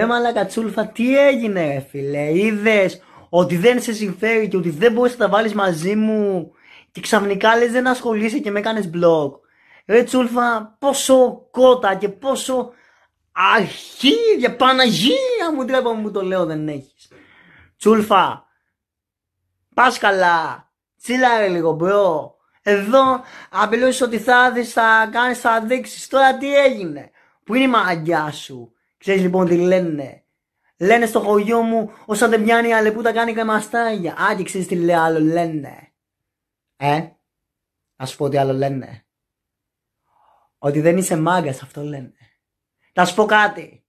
Ρε μαλακατσούλφα, τι έγινε ρε φίλε, είδες ότι δεν σε συμφέρει και ότι δεν μπορείς να τα βάλεις μαζί μου και ξαφνικά λες δεν ασχολείσαι και με κάνεις blog. Ρε τσούλφα, πόσο κότα και πόσο αρχίδια, Παναγία μου, τρέπα μου το λέω δεν έχεις. Τσούλφα, πας καλά, τσίλαρε λίγο μπρο. Εδώ απειλούσες ότι θα δεις, θα κάνεις, θα δείξεις. Τώρα τι έγινε, που είναι η μαγκιά σου. Ξέρεις λοιπόν τι λένε. Λένε στο χωριό μου, όσα δεν πιάνει αλεπούτα κάνει καμαστάγια. Α, και ξέρεις τι λέει άλλο λένε. Ε, να σου πω τι άλλο λένε. Ότι δεν είσαι μάγκας, αυτό λένε. Θα σου πω κάτι.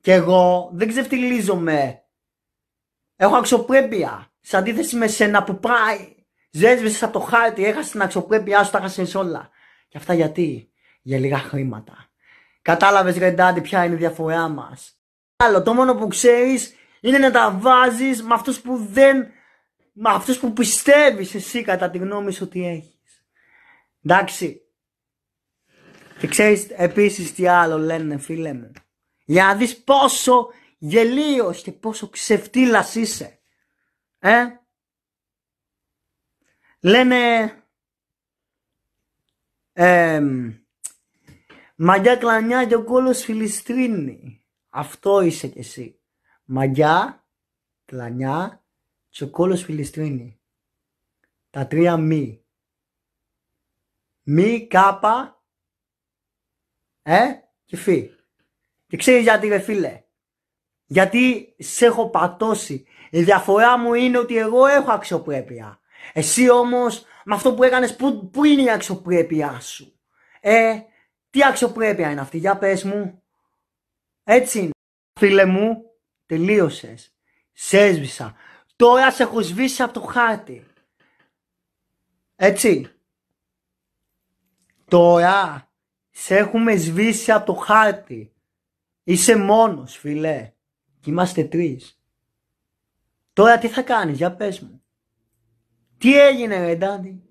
Κι εγώ δεν ξεφτυλίζομαι. Έχω αξιοπρέπεια. Σε αντίθεση με σένα που πάει. ζέσβησες από το χάρτη, έχασες την αξιοπρέπειά σου, τα χάσες όλα. Και αυτά γιατί, για λίγα χρήματα. Κατάλαβες Ρεντάντη ποια είναι η διαφορά μας. Άλλο, το μόνο που ξέρεις είναι να τα βάζεις με αυτούς που δεν... με αυτούς που πιστεύεις εσύ κατά τη γνώμη σου ότι έχεις. Εντάξει. Και ξέρεις επίσης τι άλλο λένε φίλε μου. Για να δεις πόσο γελίος και πόσο ξεφτύλας είσαι. Ε? Λένε... Ε, Μαγιά κλανιά και ο κόλος Φιλιστρίνη. Αυτό είσαι κι εσύ. Μαγιά, κλανιά και ο κόλος Φιλιστρίνη. Τα τρία μη. Μη, κάπα, ε, και φι. Και ξέρεις γιατί ρε φίλε. Γιατί σε έχω πατώσει. Η διαφορά μου είναι ότι εγώ έχω αξιοπρέπεια. Εσύ όμως με αυτό που έκανες, πού, πού είναι η αξιοπρέπειά σου. Ε, τι αξιοπρέπεια είναι αυτή, για πες μου. Έτσι είναι. Φίλε μου, τελείωσες. Σε έσβησα. Τώρα σε έχω σβήσει από το χάρτη. Έτσι. Τώρα σε έχουμε σβήσει από το χάρτη. Είσαι μόνος, φίλε. Και είμαστε τρεις. Τώρα τι θα κάνεις, για πες μου. Τι έγινε ρε Ντάντι.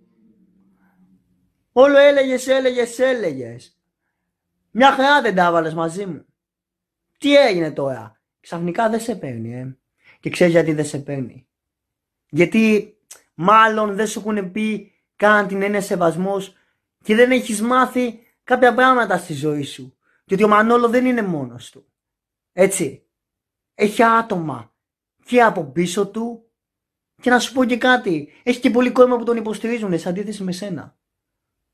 Όλο έλεγες, έλεγες, έλεγες. Μια χαρά δεν τα έβαλες μαζί μου. Τι έγινε τώρα. Ξαφνικά δεν σε παίρνει, ε. Και ξέρεις γιατί δεν σε παίρνει. Γιατί μάλλον δεν σου έχουν πει καν την έννοια σεβασμός και δεν έχεις μάθει κάποια πράγματα στη ζωή σου. Και ότι ο Μανόλο δεν είναι μόνος του. Έτσι. Έχει άτομα και από πίσω του. Και να σου πω και κάτι. Έχει και πολύ κόμμα που τον υποστηρίζουν σε αντίθεση με σένα.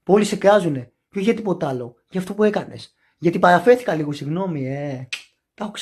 Πολλοί σε κράζουνε και για τίποτα άλλο. Για αυτό που έκανες. Γιατί παραφέρθηκα λίγο, συγγνώμη, ε. Τα έχω